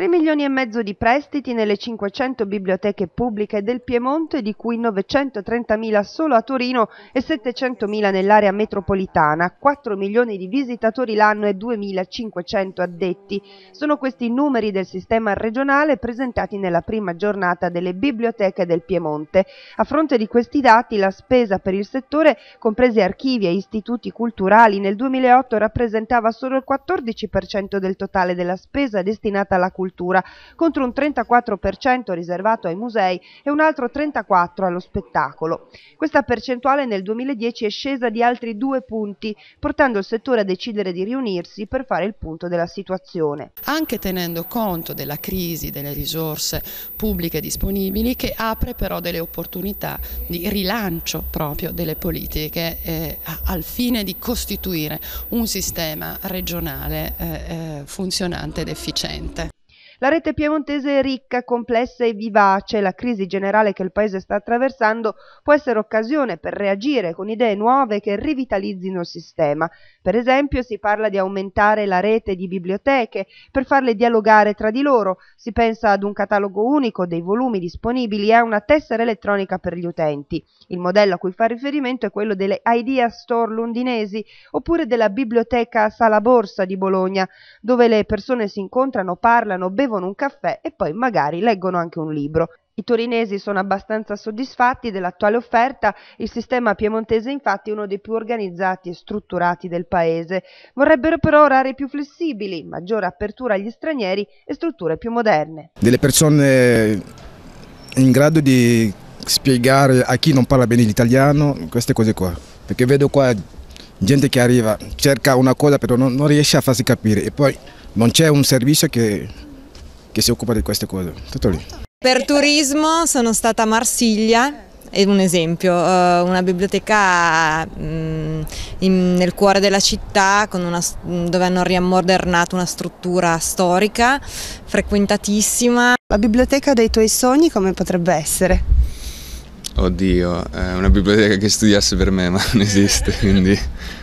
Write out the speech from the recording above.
3 milioni e mezzo di prestiti nelle 500 biblioteche pubbliche del Piemonte, di cui 930 mila solo a Torino e 700 mila nell'area metropolitana, 4 milioni di visitatori l'anno e 2.500 addetti. Sono questi i numeri del sistema regionale presentati nella prima giornata delle biblioteche del Piemonte. A fronte di questi dati, la spesa per il settore, compresi archivi e istituti culturali, nel 2008 rappresentava solo il 14% del totale della spesa destinata alla cultura cultura, contro un 34% riservato ai musei e un altro 34% allo spettacolo. Questa percentuale nel 2010 è scesa di altri due punti, portando il settore a decidere di riunirsi per fare il punto della situazione. Anche tenendo conto della crisi delle risorse pubbliche disponibili che apre però delle opportunità di rilancio proprio delle politiche eh, al fine di costituire un sistema regionale eh, eh funzionante ed efficiente. La rete piemontese è ricca, complessa e vivace, la crisi generale che il paese sta attraversando può essere occasione per reagire con idee nuove che rivitalizzino il sistema. Per esempio si parla di aumentare la rete di biblioteche per farle dialogare tra di loro, si pensa ad un catalogo unico dei volumi disponibili e a una tessera elettronica per gli utenti. Il modello a cui fa riferimento è quello delle Idea Store londinesi oppure della biblioteca Sala Borsa di Bologna, dove le persone si incontrano, parlano, bevono bevono un caffè e poi magari leggono anche un libro. I torinesi sono abbastanza soddisfatti dell'attuale offerta, il sistema piemontese infatti è uno dei più organizzati e strutturati del paese. Vorrebbero però orari più flessibili, maggiore apertura agli stranieri e strutture più moderne. Delle persone in grado di spiegare a chi non parla bene l'italiano queste cose qua, perché vedo qua gente che arriva, cerca una cosa però non, non riesce a farsi capire e poi non c'è un servizio che che si occupa di queste cose. Tutto lì. Per turismo sono stata a Marsiglia, è un esempio, eh, una biblioteca mm, nel cuore della città una, dove hanno riammodernato una struttura storica frequentatissima. La biblioteca dei tuoi sogni come potrebbe essere? Oddio, è una biblioteca che studiasse per me ma non esiste, quindi...